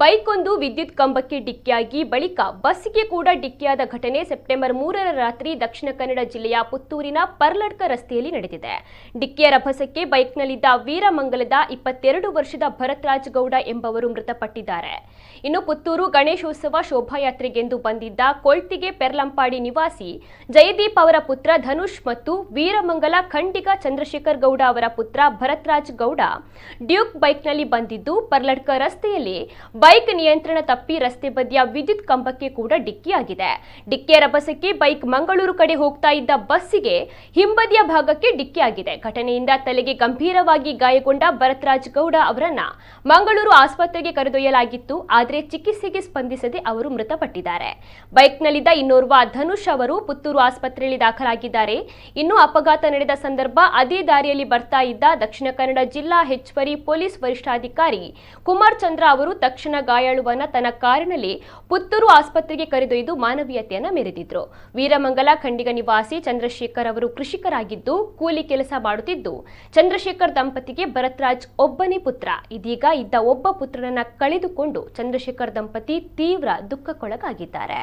bike ಒಂದು ವಿದ್ಯುತ್ ಕಂಬಕ್ಕೆ ಡಿಕ್ಕಿಯಾಗಿ ಬಳಿಕ ಬಸ್ಗೆ ಕೂಡ ಡಿಕ್ಕಿಯಾದ ಘಟನೆ ಸೆಪ್ಟೆಂಬರ್ ಮೂರರ ರಾತ್ರಿ ದಕ್ಷಿಣ ಕನ್ನಡ ಜಿಲ್ಲೆಯ ಪುತ್ತೂರಿನ ಪರ್ಲಡ್ಕ ರಸ್ತೆಯಲ್ಲಿ ನಡೆದಿದೆ ಡಿಕ್ಕಿಯ ರಭಸಕ್ಕೆ ಬೈಕ್ನಲ್ಲಿದ್ದ ವೀರಮಂಗಲದ ಇಪ್ಪತ್ತೆರಡು ವರ್ಷದ ಭರತ್ರಾಜ್ ಗೌಡ ಎಂಬವರು ಮೃತಪಟ್ಟಿದ್ದಾರೆ ಇನ್ನು ಪುತ್ತೂರು ಗಣೇಶೋತ್ಸವ ಶೋಭಾಯಾತ್ರೆಗೆಂದು ಬಂದಿದ್ದ ಕೊಳ್ತಿಗೆ ಪೆರ್ಲಂಪಾಡಿ ನಿವಾಸಿ ಜಯದೀಪ್ ಅವರ ಪುತ್ರ ಧನುಷ್ ಮತ್ತು ವೀರಮಂಗಲ ಖಂಡಿಗ ಚಂದ್ರಶೇಖರ್ ಗೌಡ ಅವರ ಪುತ್ರ ಭರತ್ರಾಜ್ ಗೌಡ ಡ್ಯೂಕ್ ಬೈಕ್ನಲ್ಲಿ ಬಂದಿದ್ದು ಪರ್ಲಡ್ಕ ರಸ್ತೆಯಲ್ಲಿ ಬೈಕ್ ನಿಯಂತ್ರಣ ತಪ್ಪಿ ರಸ್ತೆ ಬದಿಯ ವಿದ್ಯುತ್ ಕಂಬಕ್ಕೆ ಕೂಡ ಡಿಕ್ಕಿಯಾಗಿದೆ ಡಿಕ್ಕಿಯ ರಭಸಕ್ಕೆ ಬೈಕ್ ಮಂಗಳೂರು ಕಡೆ ಹೋಗ್ತಾ ಇದ್ದ ಬಸ್ಸಿಗೆ ಹಿಂಬದಿಯ ಭಾಗಕ್ಕೆ ಡಿಕ್ಕಿಯಾಗಿದೆ ಘಟನೆಯಿಂದ ತಲೆಗೆ ಗಂಭೀರವಾಗಿ ಗಾಯಗೊಂಡ ಭರತ್ರಾಜ್ ಗೌಡ ಅವರನ್ನ ಮಂಗಳೂರು ಆಸ್ಪತ್ರೆಗೆ ಕರೆದೊಯ್ಯಲಾಗಿತ್ತು ಆದರೆ ಚಿಕಿತ್ಸೆಗೆ ಸ್ಪಂದಿಸದೆ ಅವರು ಮೃತಪಟ್ಟಿದ್ದಾರೆ ಬೈಕ್ನಲ್ಲಿದ್ದ ಇನ್ನೋರ್ವ ಧನುಷ್ ಅವರು ಪುತ್ತೂರು ಆಸ್ಪತ್ರೆಯಲ್ಲಿ ದಾಖಲಾಗಿದ್ದಾರೆ ಇನ್ನು ಅಪಘಾತ ನಡೆದ ಸಂದರ್ಭ ಅದೇ ದಾರಿಯಲ್ಲಿ ಬರ್ತಾ ಇದ್ದ ದಕ್ಷಿಣ ಕನ್ನಡ ಜಿಲ್ಲಾ ಹೆಚ್ಚುವರಿ ಪೊಲೀಸ್ ವರಿಷ್ಠಾಧಿಕಾರಿ ಕುಮಾರ್ ಚಂದ್ರ ಅವರು ತಕ್ಷಣ ತಕ್ಷಣ ಗಾಯಾಳುವನ್ನ ತನ್ನ ಕಾರಿನಲ್ಲಿ ಪುತ್ತೂರು ಆಸ್ಪತ್ರೆಗೆ ಕರೆದೊಯ್ದು ಮಾನವೀಯತೆಯನ್ನ ಮೆರೆದಿದ್ರು ವೀರಮಂಗಲ ಖಂಡಿಗ ನಿವಾಸಿ ಚಂದ್ರಶೇಖರ್ ಅವರು ಕೃಷಿಕರಾಗಿದ್ದು ಕೂಲಿ ಕೆಲಸ ಮಾಡುತ್ತಿದ್ದು ಚಂದ್ರಶೇಖರ್ ದಂಪತಿಗೆ ಭರತ್ರಾಜ್ ಒಬ್ಬನೇ ಪುತ್ರ ಇದೀಗ ಇದ್ದ ಒಬ್ಬ ಪುತ್ರನನ್ನ ಕಳೆದುಕೊಂಡು ಚಂದ್ರಶೇಖರ್ ದಂಪತಿ ತೀವ್ರ ದುಃಖಕ್ಕೊಳಗಾಗಿದ್ದಾರೆ